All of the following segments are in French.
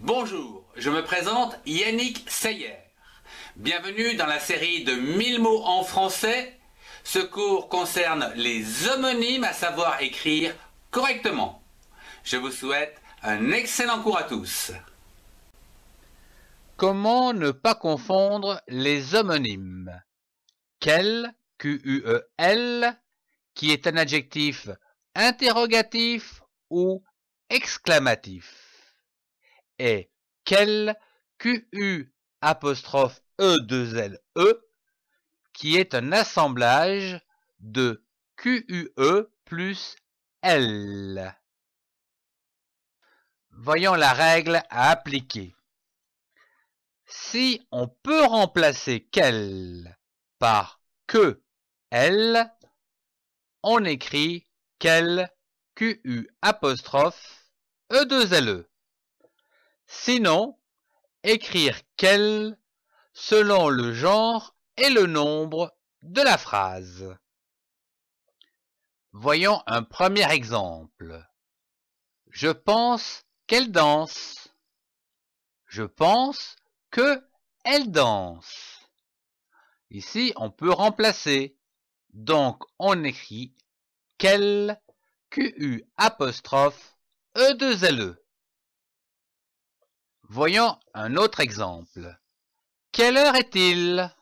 Bonjour, je me présente Yannick Seyer. Bienvenue dans la série de 1000 mots en français. Ce cours concerne les homonymes à savoir écrire correctement. Je vous souhaite un excellent cours à tous. Comment ne pas confondre les homonymes Quel, Q-U-E-L, qui est un adjectif interrogatif ou exclamatif est quel QU E2LE e, -E, qui est un assemblage de QUE plus L. Voyons la règle à appliquer. Si on peut remplacer quel par que L, on écrit quel QU E2LE. Sinon, écrire quel selon le genre et le nombre de la phrase. Voyons un premier exemple. Je pense qu'elle danse. Je pense que elle danse. Ici, on peut remplacer. Donc, on écrit qu'elle, Q-U apostrophe, e 2 l e. Voyons un autre exemple. Quelle heure est-il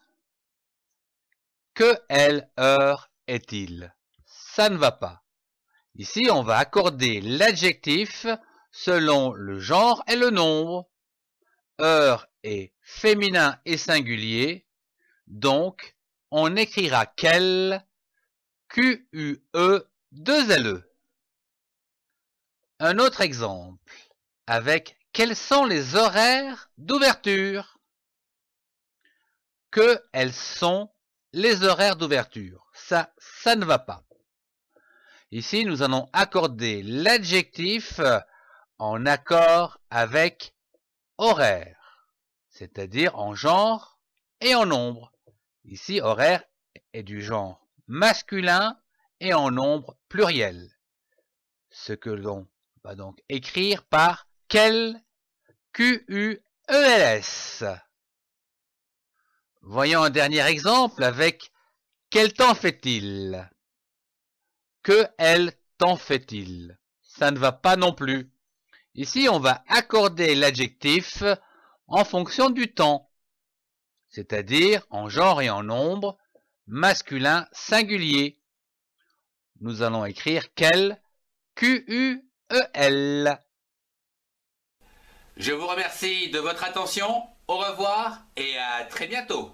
Que quelle heure est-il Ça ne va pas. Ici, on va accorder l'adjectif selon le genre et le nombre. Heure est féminin et singulier, donc on écrira quelle Q-U-E 2 L-E. Un autre exemple avec quels sont les horaires d'ouverture Que sont les horaires d'ouverture. Ça, ça ne va pas. Ici, nous allons accorder l'adjectif euh, en accord avec horaire, c'est-à-dire en genre et en nombre. Ici, horaire est du genre masculin et en nombre pluriel. Ce que l'on va donc écrire par quel q e s Voyons un dernier exemple avec quel temps fait-il Que quel temps fait-il Ça ne va pas non plus. Ici, on va accorder l'adjectif en fonction du temps, c'est-à-dire en genre et en nombre, masculin singulier. Nous allons écrire quel Q-U-E-L. Je vous remercie de votre attention, au revoir et à très bientôt.